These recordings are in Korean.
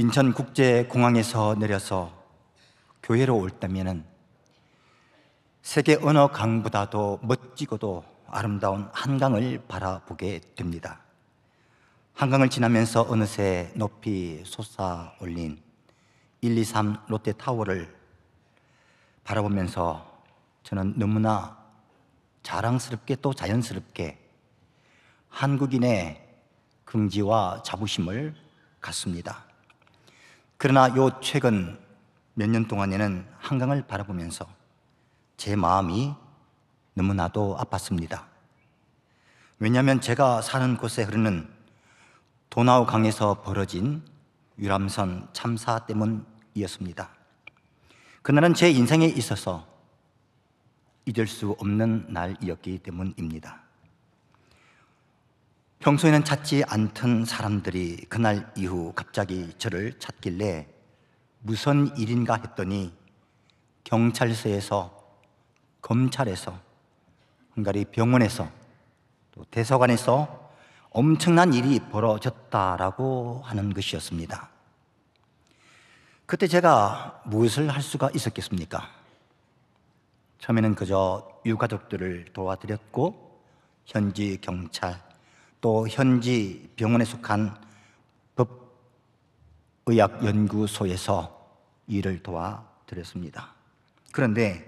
인천국제공항에서 내려서 교회로 올때면은 세계 어느 강보다도 멋지고도 아름다운 한강을 바라보게 됩니다. 한강을 지나면서 어느새 높이 솟아 올린 123 롯데타워를 바라보면서 저는 너무나 자랑스럽게 또 자연스럽게 한국인의 긍지와 자부심을 갖습니다. 그러나 요 최근 몇 년 동안에는 한강을 바라보면서 제 마음이 너무나도 아팠습니다. 왜냐하면 제가 사는 곳에 흐르는 도나우강에서 벌어진 유람선 참사 때문이었습니다. 그날은 제 인생에 있어서 잊을 수 없는 날이었기 때문입니다. 평소에는 찾지 않던 사람들이 그날 이후 갑자기 저를 찾길래 무슨 일인가 했더니 경찰서에서 검찰에서 헝가리 병원에서 또 대사관에서 엄청난 일이 벌어졌다라고 하는 것이었습니다. 그때 제가 무엇을 할 수가 있었겠습니까? 처음에는 그저 유가족들을 도와드렸고 현지 경찰 또 현지 병원에 속한 법의학연구소에서 일을 도와드렸습니다. 그런데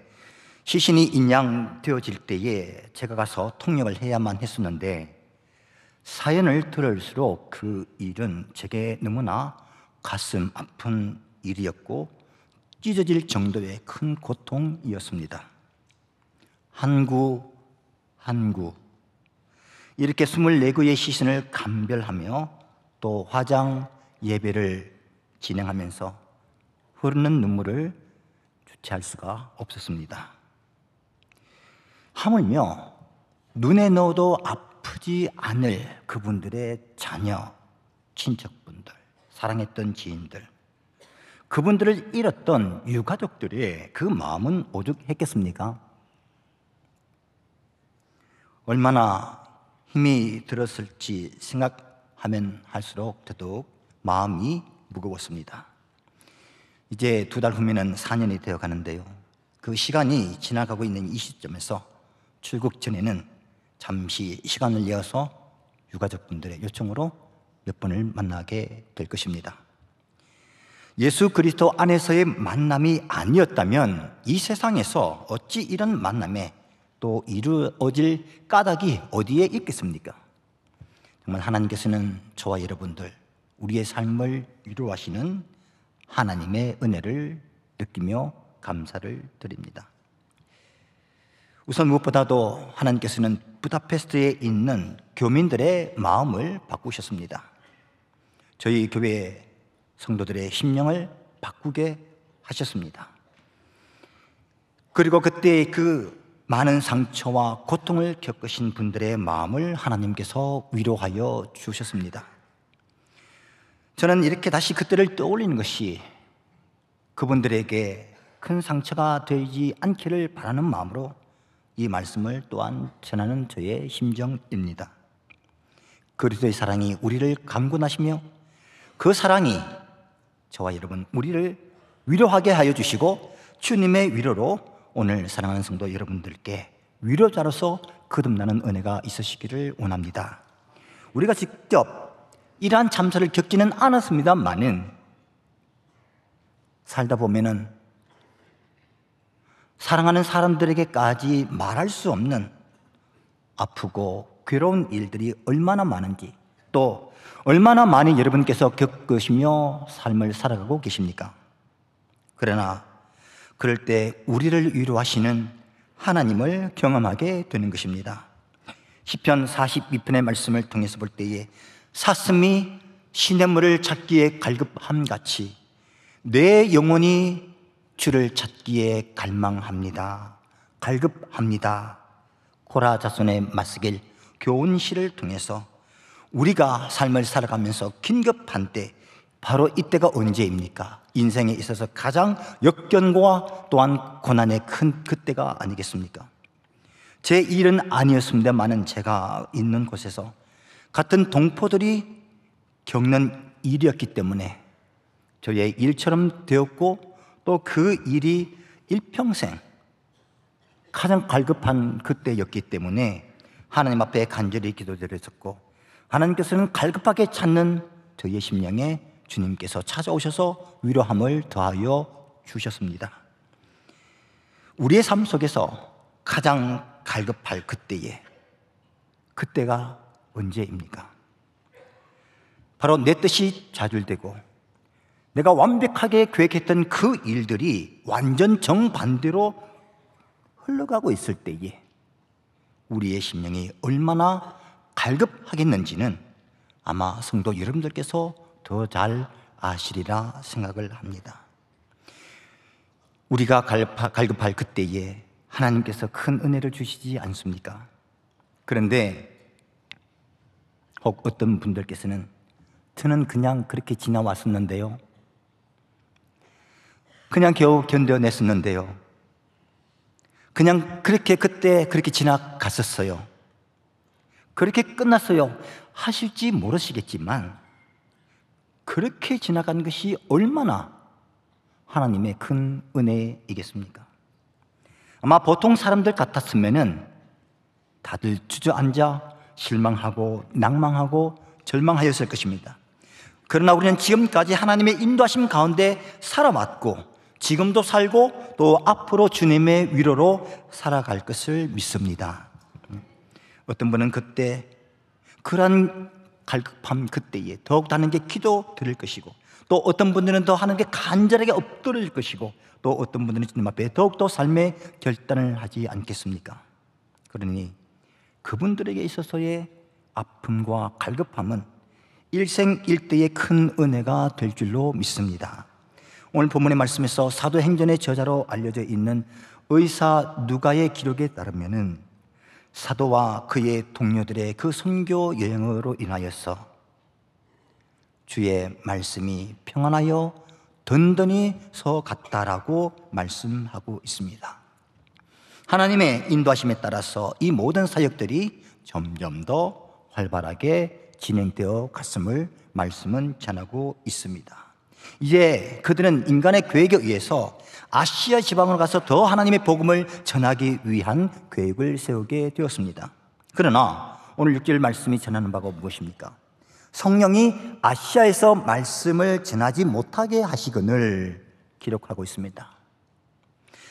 시신이 인양되어질 때에 제가 가서 통역을 해야만 했었는데 사연을 들을수록 그 일은 제게 너무나 가슴 아픈 일이었고 찢어질 정도의 큰 고통이었습니다. 한구, 한구, 이렇게 2 4구의 시신을 감별하며 또 화장 예배를 진행하면서 흐르는 눈물을 주체할 수가 없었습니다. 하물며 눈에 넣어도 아프지 않을 그분들의 자녀, 친척분들, 사랑했던 지인들, 그분들을 잃었던 유가족들의 그 마음은 오죽했겠습니까? 얼마나 힘이 들었을지 생각하면 할수록 더더욱 마음이 무거웠습니다. 이제 두 달 후면은 4년이 되어 가는데요. 그 시간이 지나가고 있는 이 시점에서 출국 전에는 잠시 시간을 내어서 유가족분들의 요청으로 몇 분을 만나게 될 것입니다. 예수 그리스도 안에서의 만남이 아니었다면 이 세상에서 어찌 이런 만남에 또 이루어질 까닭이 어디에 있겠습니까? 정말 하나님께서는 저와 여러분들 우리의 삶을 위로하시는 하나님의 은혜를 느끼며 감사를 드립니다. 우선 무엇보다도 하나님께서는 부다페스트에 있는 교민들의 마음을 바꾸셨습니다. 저희 교회 성도들의 심령을 바꾸게 하셨습니다. 그리고 그때 그 많은 상처와 고통을 겪으신 분들의 마음을 하나님께서 위로하여 주셨습니다. 저는 이렇게 다시 그때를 떠올리는 것이 그분들에게 큰 상처가 되지 않기를 바라는 마음으로 이 말씀을 또한 전하는 저의 심정입니다. 그리스도의 사랑이 우리를 강군하시며 그 사랑이 저와 여러분 우리를 위로하게 하여 주시고 주님의 위로로 오늘 사랑하는 성도 여러분들께 위로자로서 거듭나는 은혜가 있으시기를 원합니다. 우리가 직접 이러한 참사를 겪지는 않았습니다만은 살다 보면은 사랑하는 사람들에게까지 말할 수 없는 아프고 괴로운 일들이 얼마나 많은지 또 얼마나 많은 여러분께서 겪으시며 삶을 살아가고 계십니까? 그러나 그럴 때 우리를 위로하시는 하나님을 경험하게 되는 것입니다. 시편 42편의 말씀을 통해서 볼 때에 사슴이 시냇물을 찾기에 갈급함 같이 내 영혼이 주를 찾기에 갈망합니다. 갈급합니다. 고라 자손의 마스길 교훈시를 통해서 우리가 삶을 살아가면서 긴급한 때 바로 이때가 언제입니까? 인생에 있어서 가장 역경과 또한 고난의 큰 그때가 아니겠습니까? 제 일은 아니었습니다만은 제가 있는 곳에서 같은 동포들이 겪는 일이었기 때문에 저의 일처럼 되었고 또 그 일이 일평생 가장 갈급한 그때였기 때문에 하나님 앞에 간절히 기도드렸었고 하나님께서는 갈급하게 찾는 저의 심령에 주님께서 찾아오셔서 위로함을 더하여 주셨습니다. 우리의 삶 속에서 가장 갈급할 그때에 그때가 언제입니까? 바로 내 뜻이 좌절되고 내가 완벽하게 계획했던 그 일들이 완전 정반대로 흘러가고 있을 때에 우리의 심령이 얼마나 갈급하겠는지는 아마 성도 여러분들께서 더잘 아시리라 생각을 합니다. 우리가 갈급할 그때에 하나님께서 큰 은혜를 주시지 않습니까? 그런데 혹 어떤 분들께서는 저는 그냥 그렇게 지나왔었는데요. 그냥 겨우 견뎌냈었는데요. 그냥 그렇게 그때 그렇게 지나갔었어요. 그렇게 끝났어요. 하실지 모르시겠지만 그렇게 지나간 것이 얼마나 하나님의 큰 은혜이겠습니까? 아마 보통 사람들 같았으면 다들 주저앉아 실망하고 낭망하고 절망하였을 것입니다. 그러나 우리는 지금까지 하나님의 인도하심 가운데 살아왔고 지금도 살고 또 앞으로 주님의 위로로 살아갈 것을 믿습니다. 어떤 분은 그때 그러 갈급함 그때에 더욱 더 하는 게 기도 드릴 것이고 또 어떤 분들은 더 하는 게 간절하게 엎드릴 것이고 또 어떤 분들은 주님 앞에 더욱 더 삶의 결단을 하지 않겠습니까? 그러니 그분들에게 있어서의 아픔과 갈급함은 일생일대의 큰 은혜가 될 줄로 믿습니다. 오늘 본문의 말씀에서 사도행전의 저자로 알려져 있는 의사 누가의 기록에 따르면은 사도와 그의 동료들의 그 선교 여행으로 인하여서 주의 말씀이 평안하여 든든히 서 갔다라고 말씀하고 있습니다. 하나님의 인도하심에 따라서 이 모든 사역들이 점점 더 활발하게 진행되어 갔음을 말씀은 전하고 있습니다. 이제 그들은 인간의 계획에 의해서 아시아 지방으로 가서 더 하나님의 복음을 전하기 위한 계획을 세우게 되었습니다. 그러나 오늘 6절 말씀이 전하는 바가 무엇입니까? 성령이 아시아에서 말씀을 전하지 못하게 하시거늘 기록하고 있습니다.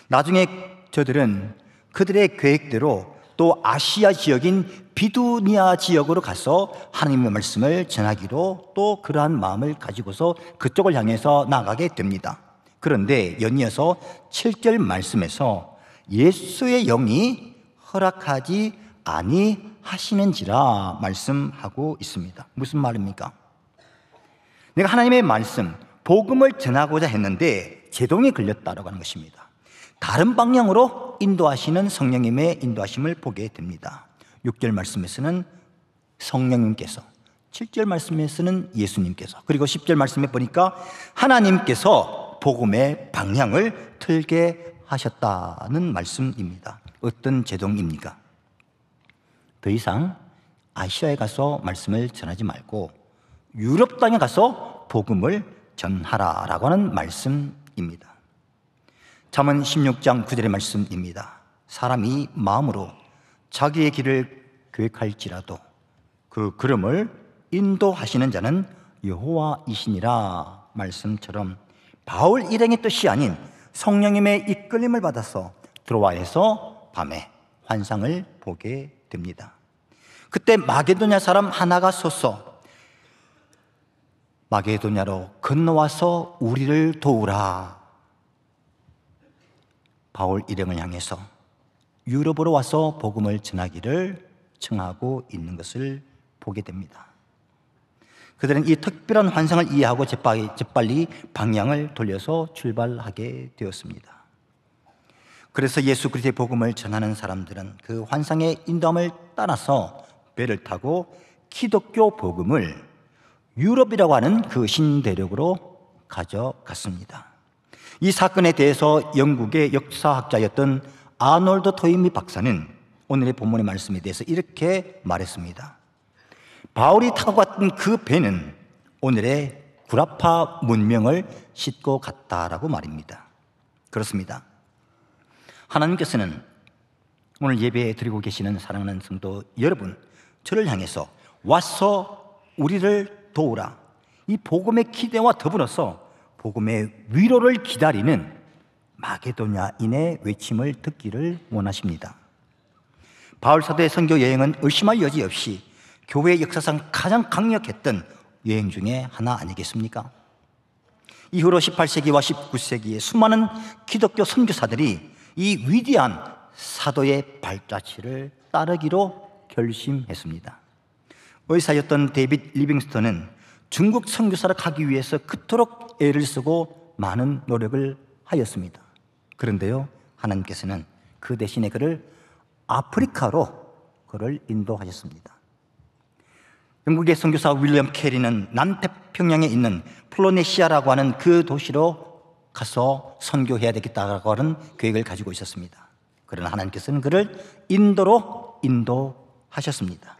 나중에 저들은 그들의 계획대로 또 아시아 지역인 비두니아 지역으로 가서 하나님의 말씀을 전하기로 또 그러한 마음을 가지고서 그쪽을 향해서 나가게 됩니다. 그런데 연이어서 7절 말씀에서 예수의 영이 허락하지 아니하시는지라 말씀하고 있습니다. 무슨 말입니까? 내가 하나님의 말씀, 복음을 전하고자 했는데 제동이 걸렸다라고 하는 것입니다. 다른 방향으로 인도하시는 성령님의 인도하심을 보게 됩니다. 6절 말씀에서는 성령님께서 7절 말씀에서는 예수님께서 그리고 10절 말씀에 보니까 하나님께서 복음의 방향을 틀게 하셨다는 말씀입니다. 어떤 제동입니까? 더 이상 아시아에 가서 말씀을 전하지 말고 유럽 땅에 가서 복음을 전하라라고 하는 말씀입니다. 잠언 16장 9절의 말씀입니다. 사람이 마음으로 자기의 길을 계획할지라도 그 걸음을 인도하시는 자는 여호와이시니라 말씀처럼 바울 일행의 뜻이 아닌 성령님의 이끌림을 받아서 들어와서 밤에 환상을 보게 됩니다. 그때 마게도냐 사람 하나가 서서 마게도냐로 건너와서 우리를 도우라 바울 일행을 향해서 유럽으로 와서 복음을 전하기를 청하고 있는 것을 보게 됩니다. 그들은 이 특별한 환상을 이해하고 재빨리 방향을 돌려서 출발하게 되었습니다. 그래서 예수 그리스도의 복음을 전하는 사람들은 그 환상의 인도함을 따라서 배를 타고 기독교 복음을 유럽이라고 하는 그 신대륙으로 가져갔습니다. 이 사건에 대해서 영국의 역사학자였던 아놀드 토이미 박사는 오늘의 본문의 말씀에 대해서 이렇게 말했습니다. 바울이 타고 갔던 그 배는 오늘의 구라파 문명을 싣고 갔다라고 말입니다. 그렇습니다. 하나님께서는 오늘 예배 드리고 계시는 사랑하는 성도 여러분, 저를 향해서 와서 우리를 도우라. 이 복음의 기대와 더불어서 복음의 위로를 기다리는 마게도냐인의 외침을 듣기를 원하십니다. 바울 사도의 선교 여행은 의심할 여지 없이 교회 역사상 가장 강력했던 여행 중에 하나 아니겠습니까? 이후로 18세기와 19세기에 수많은 기독교 선교사들이 이 위대한 사도의 발자취를 따르기로 결심했습니다. 의사였던 데이빗 리빙스턴은 중국 선교사를 가기 위해서 그토록 애를 쓰고 많은 노력을 하였습니다. 그런데요, 하나님께서는 그 대신에 그를 아프리카로 그를 인도하셨습니다. 영국의 선교사 윌리엄 캐리는 남태평양에 있는 플로네시아라고 하는 그 도시로 가서 선교해야 되겠다라고 하는 계획을 가지고 있었습니다. 그러나 하나님께서는 그를 인도로 인도하셨습니다.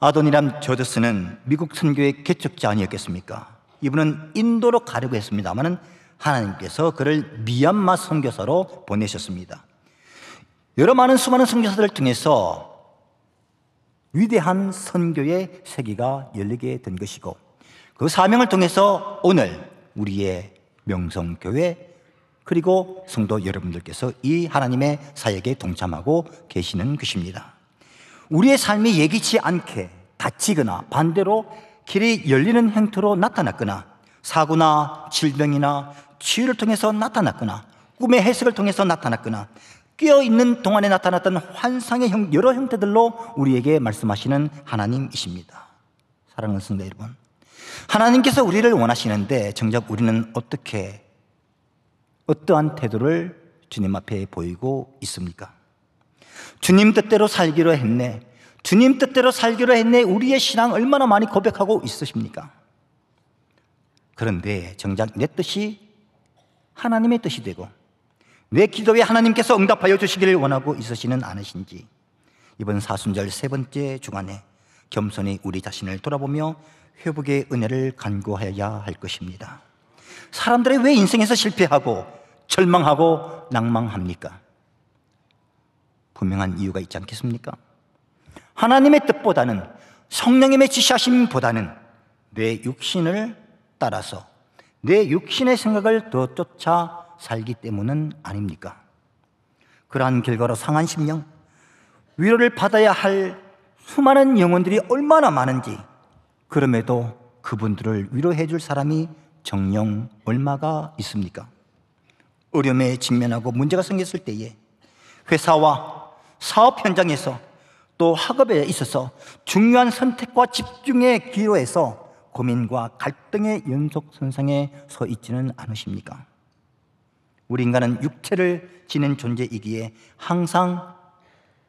아돈이람 저저스는 미국 선교의 개척자 아니었겠습니까? 이분은 인도로 가려고 했습니다만은 하나님께서 그를 미얀마 선교사로 보내셨습니다. 여러 많은 수많은 선교사들을 통서 위대한 선교의 세계가 열리게 된 것이고 그 사명을 통해서 오늘 우리의 명성교회 그리고 성도 여러분들께서 이 하나님의 사역에 동참하고 계시는 것입니다. 우리의 삶이 예기치 않게 다치거나 반대로 길이 열리는 행태로 나타났거나 사고나 질병이나 치유를 통해서 나타났거나 꿈의 해석을 통해서 나타났거나 끼어 있는 동안에 나타났던 환상의 여러 형태들로 우리에게 말씀하시는 하나님이십니다. 사랑하는 성도 여러분. 하나님께서 우리를 원하시는데 정작 우리는 어떻게 어떠한 태도를 주님 앞에 보이고 있습니까? 주님 뜻대로 살기로 했네. 주님 뜻대로 살기로 했네 우리의 신앙 얼마나 많이 고백하고 있으십니까? 그런데 정작 내 뜻이 하나님의 뜻이 되고 내 기도에 하나님께서 응답하여 주시기를 원하고 있으시는 않으신지 이번 사순절 세 번째 주간에 겸손히 우리 자신을 돌아보며 회복의 은혜를 간구하여야 할 것입니다. 사람들이 왜 인생에서 실패하고 절망하고 낭망합니까? 분명한 이유가 있지 않겠습니까? 하나님의 뜻보다는 성령님의 지시하심보다는 내 육신을 따라서 내 육신의 생각을 더 쫓아 살기 때문은 아닙니까? 그러한 결과로 상한 심령, 위로를 받아야 할 수많은 영혼들이 얼마나 많은지 그럼에도 그분들을 위로해 줄 사람이 정령 얼마가 있습니까? 어려움에 직면하고 문제가 생겼을 때에 회사와 사업 현장에서 또 학업에 있어서 중요한 선택과 집중의 기로에서 고민과 갈등의 연속선상에 서 있지는 않으십니까? 우리 인간은 육체를 지닌 존재이기에 항상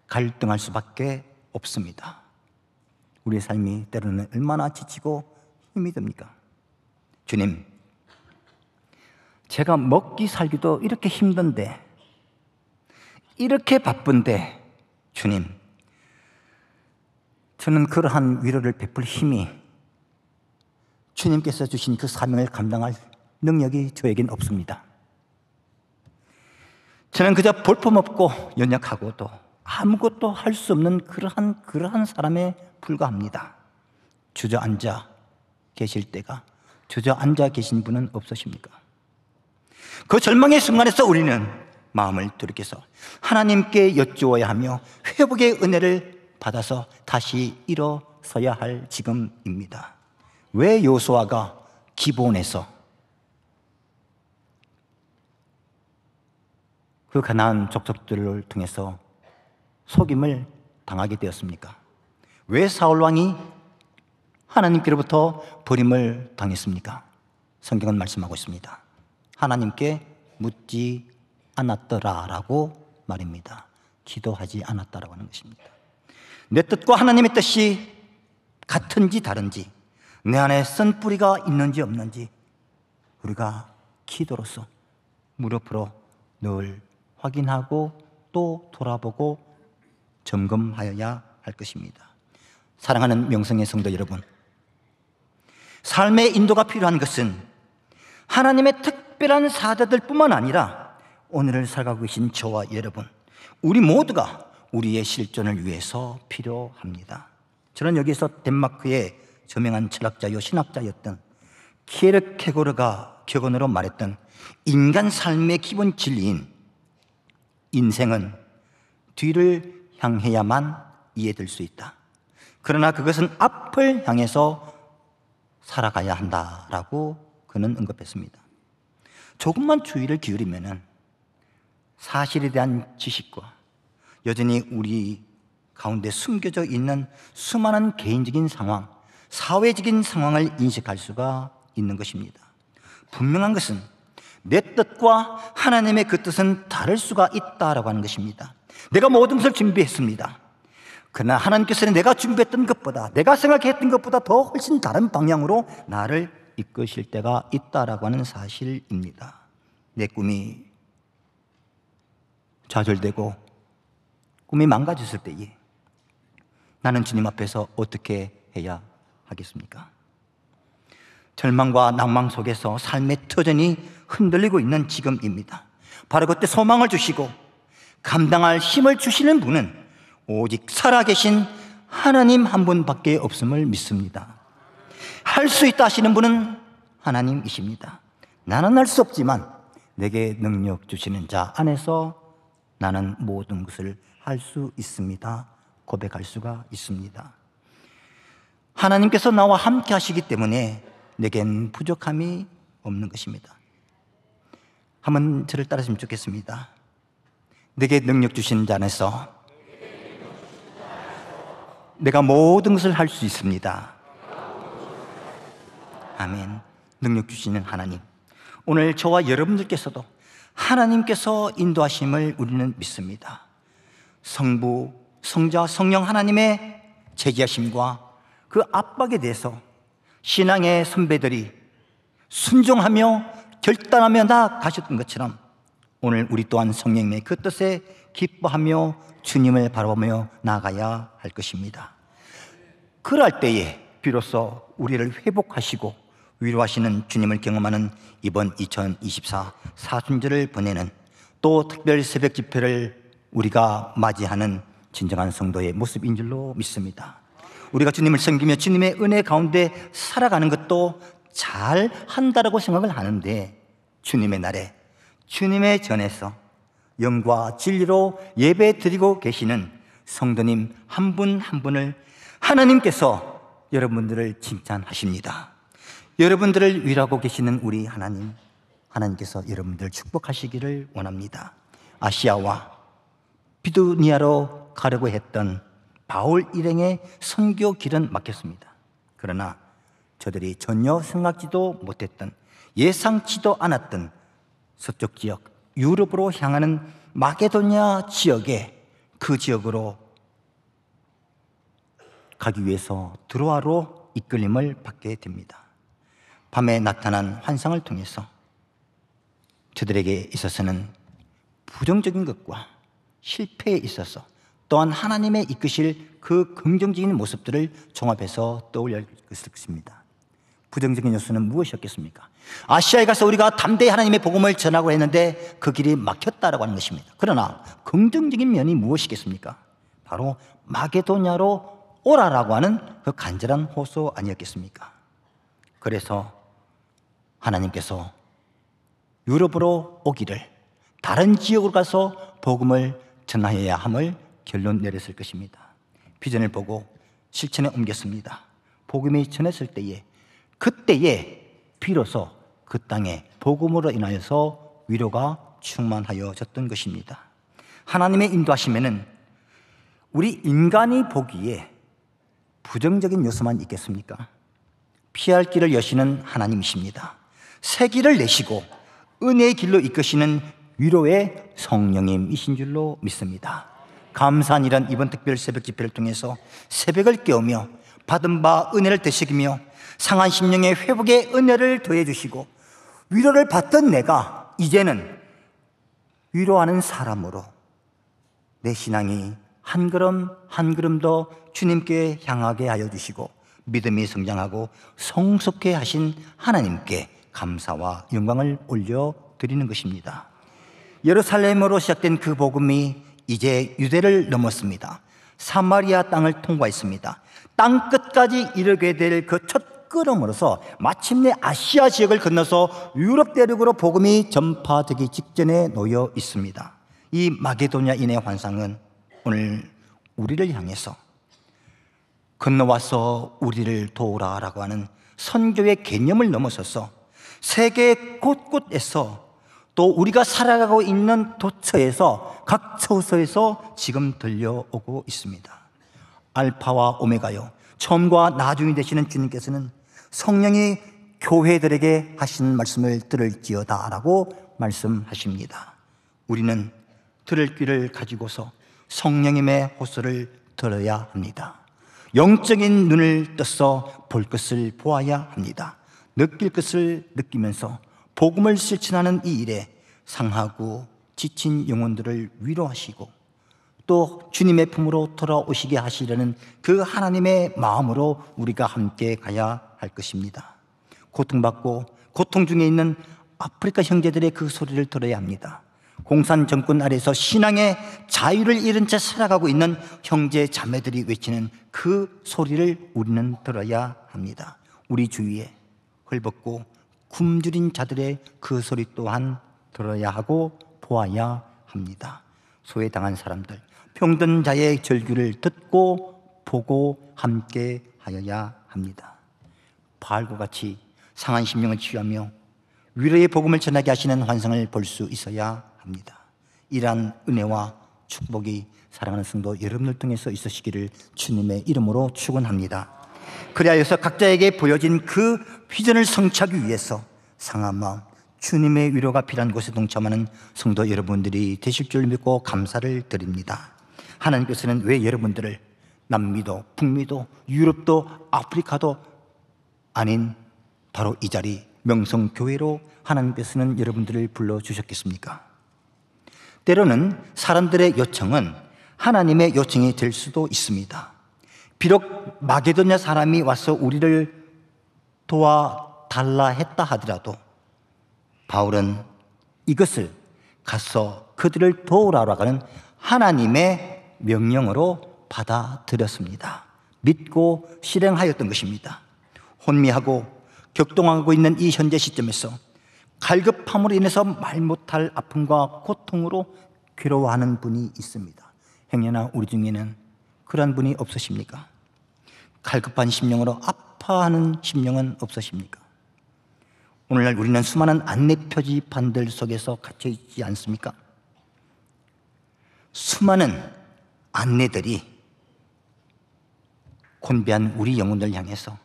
갈등할 수밖에 없습니다. 우리의 삶이 때로는 얼마나 지치고 힘이 듭니까? 주님, 제가 먹기 살기도 이렇게 힘든데, 이렇게 바쁜데, 주님, 저는 그러한 위로를 베풀 힘이 주님께서 주신 그 사명을 감당할 능력이 저에겐 없습니다. 저는 그저 볼품없고 연약하고도 아무것도 할 수 없는 그러한 그러한 사람에 불과합니다. 주저앉아 계실 때가 주저앉아 계신 분은 없으십니까? 그 절망의 순간에서 우리는 마음을 돌이켜서 하나님께 여쭈어야 하며 회복의 은혜를 받아서 다시 일어서야 할 지금입니다. 왜 요소아가 기본에서 그 가난 족속들을 통해서 속임을 당하게 되었습니까? 왜 사울 왕이 하나님께로부터 버림을 당했습니까? 성경은 말씀하고 있습니다. 하나님께 묻지 않았더라라고 말입니다. 기도하지 않았다라고 하는 것입니다. 내 뜻과 하나님의 뜻이 같은지 다른지, 내 안에 쓴 뿌리가 있는지 없는지, 우리가 기도로서 무릎으로 늘 확인하고 또 돌아보고 점검하여야 할 것입니다. 사랑하는 명성의 성도 여러분, 삶의 인도가 필요한 것은 하나님의 특별한 사자들 뿐만 아니라 오늘을 살아가고 계신 저와 여러분, 우리 모두가 우리의 실존을 위해서 필요합니다. 저는 여기서 덴마크의 저명한 철학자요 신학자였던 키에르케고르가 격언으로 말했던 인간 삶의 기본 진리인 인생은 뒤를 향해야만 이해될 수 있다. 그러나 그것은 앞을 향해서 살아가야 한다라고 그는 언급했습니다. 조금만 주의를 기울이면 사실에 대한 지식과 여전히 우리 가운데 숨겨져 있는 수많은 개인적인 상황, 사회적인 상황을 인식할 수가 있는 것입니다. 분명한 것은 내 뜻과 하나님의 그 뜻은 다를 수가 있다라고 하는 것입니다. 내가 모든 것을 준비했습니다. 그러나 하나님께서는 내가 준비했던 것보다 내가 생각했던 것보다 더 훨씬 다른 방향으로 나를 이끄실 때가 있다라고 하는 사실입니다. 내 꿈이 좌절되고 꿈이 망가졌을 때에 나는 주님 앞에서 어떻게 해야 하겠습니까? 절망과 낭망 속에서 삶의 터전이 흔들리고 있는 지금입니다. 바로 그때 소망을 주시고 감당할 힘을 주시는 분은 오직 살아계신 하나님 한 분밖에 없음을 믿습니다. 할 수 있다 하시는 분은 하나님이십니다. 나는 할 수 없지만 내게 능력 주시는 자 안에서 나는 모든 것을 할수 있습니다. 고백할 수가 있습니다. 하나님께서 나와 함께 하시기 때문에 내겐 부족함이 없는 것입니다. 한번 저를 따라주면 좋겠습니다. 내게 능력 주신 자 안에서 내가 모든 것을 할 수 있습니다. 아멘. 능력 주시는 하나님. 오늘 저와 여러분들께서도 하나님께서 인도하심을 우리는 믿습니다. 성부, 성자, 성령 하나님의 제기하심과 그 압박에 대해서 신앙의 선배들이 순종하며 결단하며 나가셨던 것처럼 오늘 우리 또한 성령님의 그 뜻에 기뻐하며 주님을 바라보며 나가야 할 것입니다. 그럴 때에 비로소 우리를 회복하시고 위로하시는 주님을 경험하는 이번 2024 사순절을 보내는 또 특별 새벽 집회를 우리가 맞이하는 진정한 성도의 모습인 줄로 믿습니다. 우리가 주님을 섬기며 주님의 은혜 가운데 살아가는 것도 잘 한다라고 생각을 하는데 주님의 날에 주님의 전에서 영과 진리로 예배 드리고 계시는 성도님 한 분한 한 분을 하나님께서 여러분들을 칭찬하십니다. 여러분들을 위하고 계시는 우리 하나님, 하나님께서 여러분들 축복하시기를 원합니다. 아시아와 비두니아로 가려고 했던 바울 일행의 선교 길은 막혔습니다. 그러나 저들이 전혀 생각지도 못했던 예상치도 않았던 서쪽 지역 유럽으로 향하는 마게도니아 지역에 그 지역으로 가기 위해서 드로아로 이끌림을 받게 됩니다. 밤에 나타난 환상을 통해서 저들에게 있어서는 부정적인 것과 실패에 있어서 또한 하나님의 이끄실 그 긍정적인 모습들을 종합해서 떠올릴 것입니다. 부정적인 요소는 무엇이었겠습니까? 아시아에 가서 우리가 담대히 하나님의 복음을 전하고 했는데 그 길이 막혔다라고 하는 것입니다. 그러나 긍정적인 면이 무엇이겠습니까? 바로 마게도냐로 오라라고 하는 그 간절한 호소 아니었겠습니까? 그래서 하나님께서 유럽으로 오기를 다른 지역으로 가서 복음을 전하여야 함을 결론 내렸을 것입니다. 비전을 보고 실천에 옮겼습니다. 복음이 전했을 때에 그때에 비로소 그 땅에 복음으로 인하여서 위로가 충만하여졌던 것입니다. 하나님의 인도하심에는 우리 인간이 보기에 부정적인 요소만 있겠습니까? 피할 길을 여시는 하나님이십니다. 새 길을 내시고 은혜의 길로 이끄시는 위로의 성령님이신 줄로 믿습니다. 감사한이란 이번 특별 새벽 집회를 통해서 새벽을 깨우며 받은 바 은혜를 되새기며 상한 심령의 회복의 은혜를 더해 주시고 위로를 받던 내가 이제는 위로하는 사람으로 내 신앙이 한 걸음 한 걸음 더 주님께 향하게 하여 주시고 믿음이 성장하고 성숙해 하신 하나님께 감사와 영광을 올려 드리는 것입니다. 예루살렘으로 시작된 그 복음이 이제 유대를 넘었습니다. 사마리아 땅을 통과했습니다. 땅 끝까지 이르게 될 그 첫 걸음으로서 마침내 아시아 지역을 건너서 유럽 대륙으로 복음이 전파되기 직전에 놓여 있습니다. 이 마게도냐인의 환상은 오늘 우리를 향해서 건너와서 우리를 도우라라고 하는 선교의 개념을 넘어서서 세계 곳곳에서 또 우리가 살아가고 있는 도처에서 각 처소에서 지금 들려오고 있습니다. 알파와 오메가요. 처음과 나중이 되시는 주님께서는 성령이 교회들에게 하신 말씀을 들을지어다 라고 말씀하십니다. 우리는 들을 귀를 가지고서 성령님의 호소를 들어야 합니다. 영적인 눈을 떠서 볼 것을 보아야 합니다. 느낄 것을 느끼면서 복음을 실천하는 이 일에 상하고 지친 영혼들을 위로하시고 또 주님의 품으로 돌아오시게 하시려는 그 하나님의 마음으로 우리가 함께 가야 할 것입니다. 고통받고 고통 중에 있는 아프리카 형제들의 그 소리를 들어야 합니다. 공산 정권 아래서 신앙의 자유를 잃은 채 살아가고 있는 형제 자매들이 외치는 그 소리를 우리는 들어야 합니다. 우리 주위에 헐벗고 굶주린 자들의 그 소리 또한 들어야 하고 보아야 합니다. 소외당한 사람들, 평등 자의 절규를 듣고 보고 함께 하여야 합니다. 바알과 같이 상한 심령을 치유하며 위로의 복음을 전하게 하시는 환상을 볼 수 있어야 합니다. 이러한 은혜와 축복이 사랑하는 성도 여러분을 통해서 있으시기를 주님의 이름으로 축원합니다. 그리하여서 각자에게 보여진 그휘전을 성취하기 위해서 상한 마음, 주님의 위로가 필요한 곳에 동참하는 성도 여러분들이 되실 줄 믿고 감사를 드립니다. 하나님께서는 왜 여러분들을 남미도, 북미도, 유럽도, 아프리카도 아닌 바로 이 자리 명성교회로 하나님께서는 여러분들을 불러주셨겠습니까? 때로는 사람들의 요청은 하나님의 요청이 될 수도 있습니다. 비록 마게도냐 사람이 와서 우리를 도와달라 했다 하더라도 바울은 이것을 가서 그들을 도우라고 하는 하나님의 명령으로 받아들였습니다. 믿고 실행하였던 것입니다. 혼미하고 격동하고 있는 이 현재 시점에서 갈급함으로 인해서 말 못할 아픔과 고통으로 괴로워하는 분이 있습니다. 행여나 우리 중에는 그런 분이 없으십니까? 갈급한 심령으로 아파하는 심령은 없으십니까? 오늘날 우리는 수많은 안내 표지판들 속에서 갇혀 있지 않습니까? 수많은 안내들이 곤비한 우리 영혼을 향해서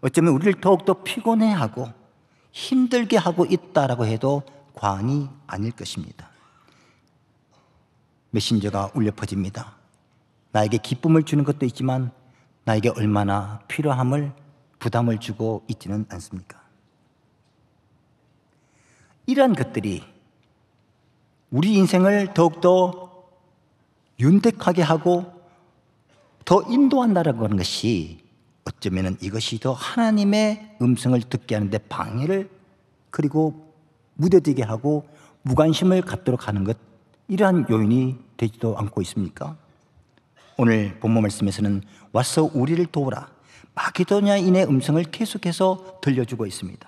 어쩌면 우리를 더욱더 피곤해하고 힘들게 하고 있다라고 해도 과언이 아닐 것입니다. 메신저가 울려 퍼집니다. 나에게 기쁨을 주는 것도 있지만 나에게 얼마나 필요함을 부담을 주고 있지는 않습니까? 이러한 것들이 우리 인생을 더욱더 윤택하게 하고 더 인도한다라고 하는 것이 어쩌면 이것이 더 하나님의 음성을 듣게 하는데 방해를 그리고 무뎌지게 하고 무관심을 갖도록 하는 것 이러한 요인이 되지도 않고 있습니까? 오늘 본문 말씀에서는 와서 우리를 도우라 마게도냐인의 음성을 계속해서 들려주고 있습니다.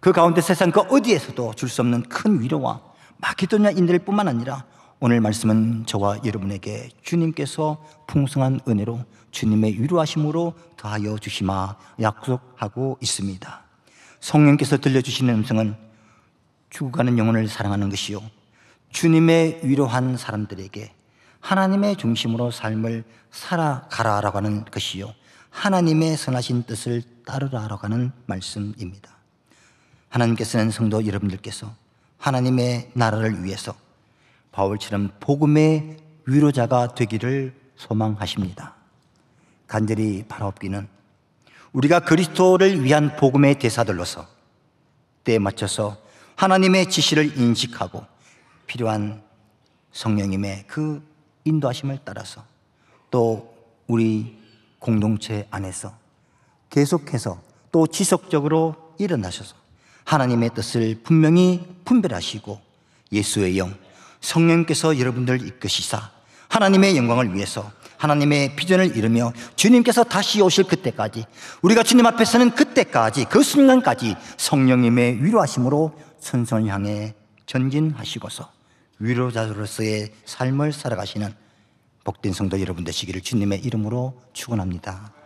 그 가운데 세상 그 어디에서도 줄 수 없는 큰 위로와 마게도냐인들뿐만 아니라 오늘 말씀은 저와 여러분에게 주님께서 풍성한 은혜로 주님의 위로하심으로 더하여 주시마 약속하고 있습니다. 성령께서 들려주시는 음성은 죽어가는 영혼을 사랑하는 것이요. 주님의 위로한 사람들에게 하나님의 중심으로 삶을 살아가라라고 하는 것이요. 하나님의 선하신 뜻을 따르라라고 하는 말씀입니다. 하나님께서는 성도 여러분들께서 하나님의 나라를 위해서 바울처럼 복음의 위로자가 되기를 소망하십니다. 간절히 바라옵기는 우리가 그리스도를 위한 복음의 대사들로서 때에 맞춰서 하나님의 지시를 인식하고 필요한 성령님의 그 인도하심을 따라서 또 우리 공동체 안에서 계속해서 또 지속적으로 일어나셔서 하나님의 뜻을 분명히 분별하시고 예수의 영, 성령께서 여러분들 이끄시사 하나님의 영광을 위해서 하나님의 비전을 이루며 주님께서 다시 오실 그때까지 우리가 주님 앞에서는 그때까지 그 순간까지 성령님의 위로하심으로 선선 향해 전진하시고서 위로자로서의 삶을 살아가시는 복된 성도 여러분 되시기를 주님의 이름으로 축원합니다.